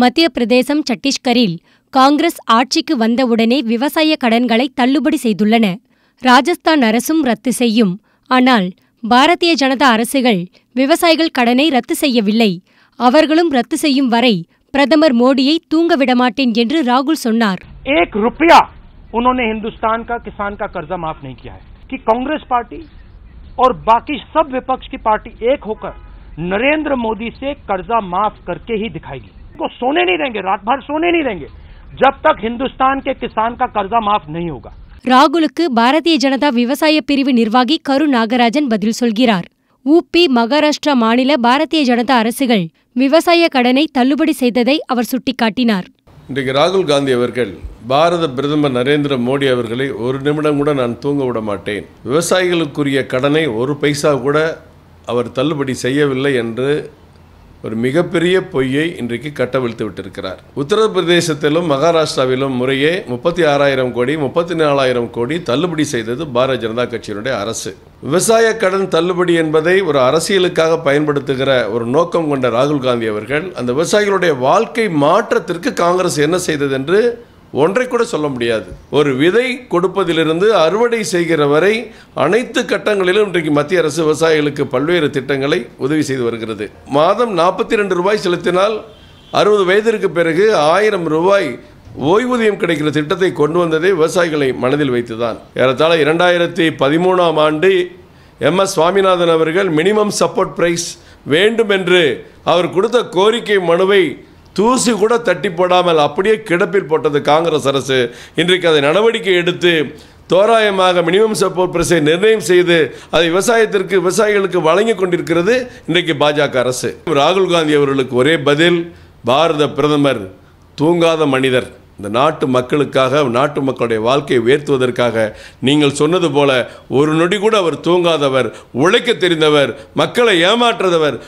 மத்திய பிரதேசம் சட்டீஸ்கரில் காங்கிரஸ் ஆட்சிக்கு வந்தவுடனே விவசாய கடன்களை தள்ளுபடி செய்துள்ளன ராஜஸ்தான் அரசும் ரத்து செய்யும் ஆனால் பாரதிய ஜனதா அரசுகள் விவசாயிகள் கடனை ரத்து செய்யவில்லை அவர்களும் ரத்து செய்யும் வரை பிரதமர் மோடியை தூங்க விடமாட்டேன் என்று ராகுல் சொன்னார் एक रुपया उन्होंने हिंदुस्तान का किसान का कर्जा माफ नहीं किया है कि कांग्रेस पार्टी और बाकी सब विपक्ष की पार्टी एक होकर नरेंद्र मोदी से कर्जा माफ करके ही दिखाएगी को सोने नहीं देंगे रात भर सोने नहीं देंगे जब तक हिंदुस्तान के किसान का कर्जा माफ नहीं होगा ராகுலுக்கு பாரதிய ஜனதா விவசாய பிரிவு நிர்வாகி கரு நாகராஜன் பதில் சொல்கிறார் உபி மகாராஷ்டிரா மாநில பாரதிய ஜனதா அரசுகள் விவசாய கடனை தள்ளுபடி செய்ததை அவர் சுட்டிக்காட்டினார் இன்றைக்கு ராகுல் காந்தி அவர்கள் பாரத பிரதமர் நரேந்திர மோடி அவர்களை ஒரு நிமிடம் கூட நான் தூங்க விட மாட்டேன் விவசாயிகளுக்குரிய கடனை ஒரு பைசா கூட அவர் தள்ளுபடி செய்யவில்லை என்று ஒரு மிகப்பெரிய பொய்யை இன்றைக்கு கட்டவிழ்த்து விட்டிருக்கிறார் உத்தரப்பிரதேசத்திலும் மகாராஷ்டிராவிலும் முறையே முப்பத்தி ஆறாயிரம் கோடி முப்பத்தி நாலாயிரம் கோடி தள்ளுபடி செய்தது பாரதிய ஜனதா கட்சியினுடைய அரசு விவசாய கடன் தள்ளுபடி என்பதை ஒரு அரசியலுக்காக பயன்படுத்துகிற ஒரு நோக்கம் கொண்ட ராகுல் காந்தி அவர்கள் அந்த விவசாயிகளுடைய வாழ்க்கை மாற்றத்திற்கு காங்கிரஸ் என்ன செய்தது என்று ஒன்றை கூட சொல்ல முடியாது ஒரு விதை கொடுப்பதிலிருந்து அறுவடை செய்கிற வரை அனைத்து கட்டங்களிலும் இன்றைக்கு மத்திய அரசு விவசாயிகளுக்கு பல்வேறு திட்டங்களை உதவி செய்து வருகிறது மாதம் நாற்பத்தி ரெண்டு ரூபாய் செலுத்தினால் அறுபது வயதிற்கு பிறகு ஆயிரம் ரூபாய் ஓய்வூதியம் கிடைக்கிற திட்டத்தை கொண்டு வந்ததே விவசாயிகளை மனதில் வைத்துதான் ஏறத்தாழ இரண்டாயிரத்தி பதிமூணாம் ஆண்டு எம் எஸ் சுவாமிநாதன் அவர்கள் மினிமம் சப்போர்ட் பிரைஸ் வேண்டும் என்று அவர் கொடுத்த கோரிக்கை மனுவை தூசி கூட தட்டி போடாமல் அப்படியே கிடப்பில் போட்டது காங்கிரஸ் அரசு இன்றைக்கு அதை நடவடிக்கை எடுத்து தோராயமாக மினிமம் சப்போர்ட் பிரைஸை நிர்ணயம் செய்து அதை விவசாயத்திற்கு விவசாயிகளுக்கு வழங்கி கொண்டிருக்கிறது இன்றைக்கு பாஜக அரசு ராகுல் காந்தி அவர்களுக்கு ஒரே பதில் பாரத பிரதமர் தூங்காத மனிதர் இந்த நாட்டு மக்களுக்காக நாட்டு மக்களுடைய வாழ்க்கையை உயர்த்துவதற்காக நீங்கள் சொன்னது போல ஒரு நொடி கூட அவர் தூங்காதவர் உழைக்க தெரிந்தவர் மக்களை ஏமாற்றுறவர்